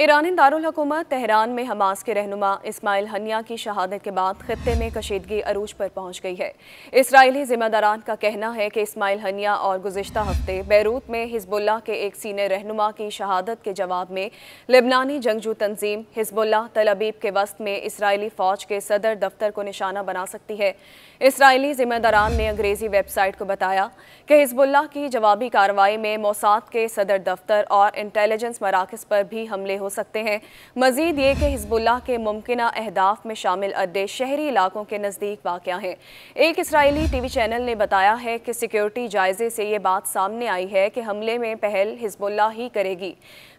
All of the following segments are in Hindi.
ईरानी दारकूमत तहरान में हमास के रहनुमा इस्माइल हनिया की शहादत के बाद खत्े में कशीदगी अरूज पर पहुंच गई है इसराइली जिम्मेदारान का कहना है कि इस्माइल हनिया और गुजशत हफ्ते बैरूत में हिजबुल्ला के एक सीनियर रहनुमा की शहादत के जवाब में लेबनानी जंगजू तंजीम हिजबुल्ला तलबीब के वस्त में इसराइली फ़ौज के सदर दफ्तर को निशाना बना सकती है इसराइली जिम्मेदारान ने अंग्रेज़ी वेबसाइट को बताया कि हिजबुल्ला की जवाबी कार्रवाई में मौसाद के सदर दफ्तर और इंटेलिजेंस मराकज़ पर भी हमले हो सकते हैं मजीद ये कि हिजबुल्ला के मुमकिन अहदाफ में शामिल अड्डे शहरी इलाकों के नज़दीक वाक़ हैं एक इसराइली टी वी चैनल ने बताया है कि सिक्योरिटी जायजे से ये बात सामने आई है कि हमले में पहल हिजबुल्ला ही करेगी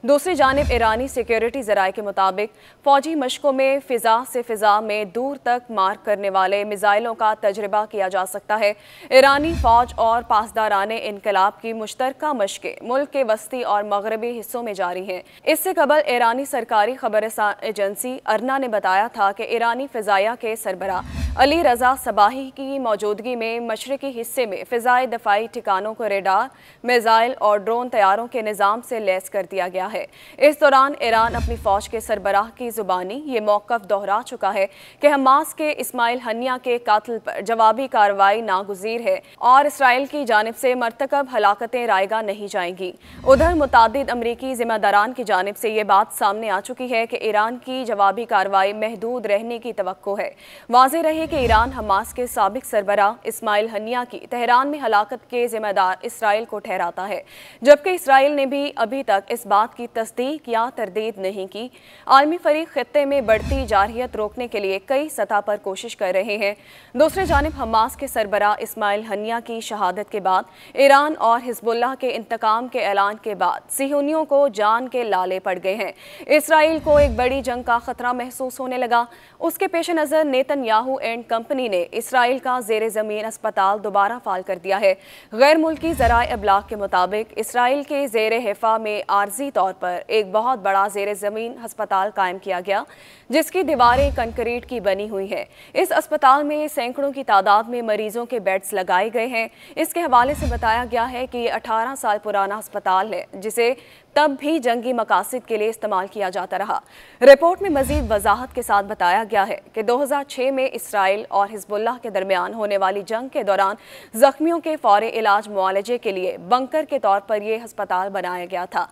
दूसरी जानब ईरानी सिक्योरिटी जराए के मुताबिक फौजी मशकों में फ़िज़ा से फ़िज़ा में दूर तक मार्क करने वाले मिज़ाइलों का तजर्बा किया जा सकता है ईरानी फ़ौज और पासदारान इनकलाब की मुश्तर मशकें मुल्क के वस्ती और मगरबी हिस्सों में जारी हैं इससे कबल ईरानी सरकारी खबर एजेंसी अरना ने बताया था कि ईरानी फिजाया के सरबरा अली रजा सबाही की मौजूदगी में मशरक़ी हिस्से में फिजाई दफाई ठिकानों को रेडार मिज़ाइल और ड्रोन तैयारों के निज़ाम से लैस कर दिया गया है इस दौरान ईरान अपनी फ़ौज के सरबराह की ज़ुबानी ये मौकफ दोहरा चुका है कि हमास के इसमाइल हनिया के कातल पर जवाबी कार्रवाई नागजीर है और इसराइल की जानब से मरतकब हलाकतें रायगा नहीं जाएंगी उधर मुतद अमरीकी जिम्मेदारान की जानब से ये बात सामने आ चुकी है कि ईरान की जवाबी कार्रवाई महदूद रहने की तो है वाज रहे है कि ईरान हमास के सबक सरबरा इसमाइल हनिया की तेहरान में हलाकत के जिम्मेदार इसराइल को ठहराता है जबकि इसराइल ने भी अभी तक इस बात की तस्दीक या तरदीद नहीं की आलमी फरीक खत्े में बढ़ती जारहियत रोकने के लिए कई सतह पर कोशिश कर रहे हैं दूसरी जानब हमास के सरबरा इसमाइल हनिया की शहादत के बाद ईरान और हिजबुल्ला के इंतकाम के ऐलान के बाद सिहूनियों को जान के लाले पड़ गए हैं इसराइल को एक बड़ी जंग का खतरा महसूस होने लगा उसके पेश नज़र नेतन याहू एंड कंपनी ने इसराइल का जेर ज़मीन अस्पताल दोबारा फाल कर दिया है गैर मुल्की ज़रा अबलाग के मुताबिक इसराइल के जेर हिफा में आर्जी तौर पर एक बहुत बड़ा जेर ज़मीन अस्पताल कायम किया गया जिसकी दीवारें कंक्रीट की बनी हुई हैं इस अस्पताल में सैकड़ों की तादाद में मरीजों के बेड्स लगाए गए हैं इसके हवाले से बताया गया है कि ये अठारह साल पुराना अस्पताल है जिसे तब भी जंगी मकासद के लिए इस्तेमाल किया जाता रहा रिपोर्ट में मजीद वजाहत के साथ बताया गया है कि 2006 में इसराइल इसराइल और हिजबुल्लाह के दरमियान होने वाली जंग के दौरान जख्मियों के फौरी इलाज मुआलजे के लिए बंकर के तौर पर यह अस्पताल बनाया गया था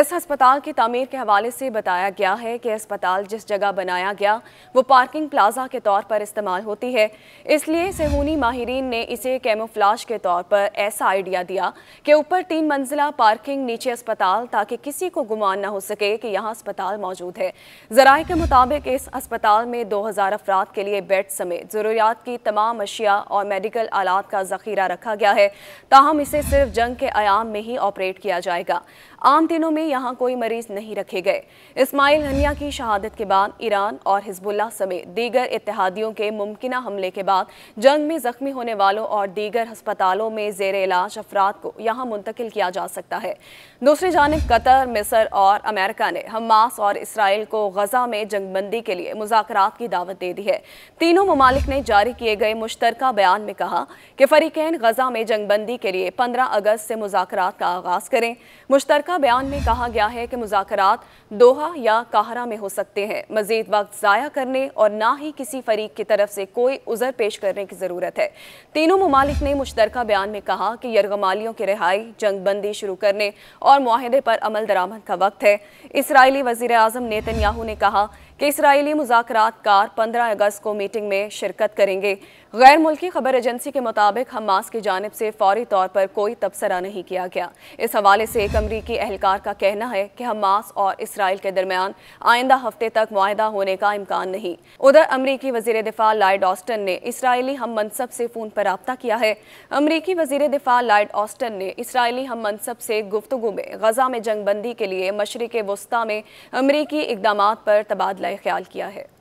इस अस्पताल की तमीर के हवाले से बताया गया है कि अस्पताल जिस जगह बनाया गया वो पार्किंग प्लाजा के तौर पर इस्तेमाल होती है इसलिए सहूनी माहरीन ने इसे कैमोफ्लाश के तौर पर ऐसा आइडिया दिया कि ऊपर तीन मंजिला पार्किंग नीचे अस्पताल ताकि किसी को गुमान ना हो सके कि यहाँ अस्पताल मौजूद है जराए के मुताबिक इस अस्पताल में दो हज़ार अफराद के लिए बेड समेत में ज़रूरियात की तमाम अशिया और मेडिकल आलात का ज़खीरा रखा गया है ताहम इसे सिर्फ जंग के आयाम में ही ऑपरेट किया जाएगा आम दिनों में यहाँ कोई मरीज नहीं रखे गए इस्माइल हनिया की शहादत के बाद ईरान और हिजबुल्ला समेत दीगर इतिहादियों के मुमकिन हमले के बाद जंग में जख्मी होने वालों और दीगर अस्पतालों में जेर इलाज अफराद को यहाँ मुंतकिल किया जा सकता है दूसरी जानब कतर मिसर और अमेरिका ने हमास और इसराइल को गजा में जंगबंदी के लिए मुजात की दावत दे दी है तीनों ममालिक ने जारी किए गए मुश्तर बयान में कहा कि फरीकैन गजा में जंगबंदी के लिए पंद्रह अगस्त से मुजाकर का आगाज करें मुश्तर शुक्रिया बयान में कहा गया है कि मुजात दोहा या काहरा में हो सकते हैं मजीद वक्त ज़ाया करने और ना ही किसी फरीक की तरफ से कोई उजर पेश करने की ज़रूरत है तीनों ममालिक ने मुश्तरका बयान में कहा कि यरगमालियों की रिहाई जंगबंदी शुरू करने और माहदे पर अमल दरामद का वक्त है इसराइली वजीर अजम याहू ने कहा कि इसराइली मुजात कार पंद्रह अगस्त को मीटिंग में शिरकत करेंगे गैर मुल्की खबर एजेंसी के मुताबिक हमास की जानब से फौरी तौर पर कोई तबसरा नहीं किया गया इस हवाले से एक अमरीकी सनअती एहलकार का कहना है कि हमास और इसराइल के दरमियान आइंदा हफ्ते तक माहा होने का इम्कान नहीं उधर अमरीकी वजीर दिफा लाइड ऑस्टन ने इसराइली हम मनसब से फ़ोन पर रबता किया है अमरीकी वजीर दिफा लाइड ऑस्टन ने इसराइली हम मनसब से गुफ्तु में गजा में जंगबंदी के लिए मशरक़ वस्ती में अमरीकी इकदाम पर तबादला ख्याल किया है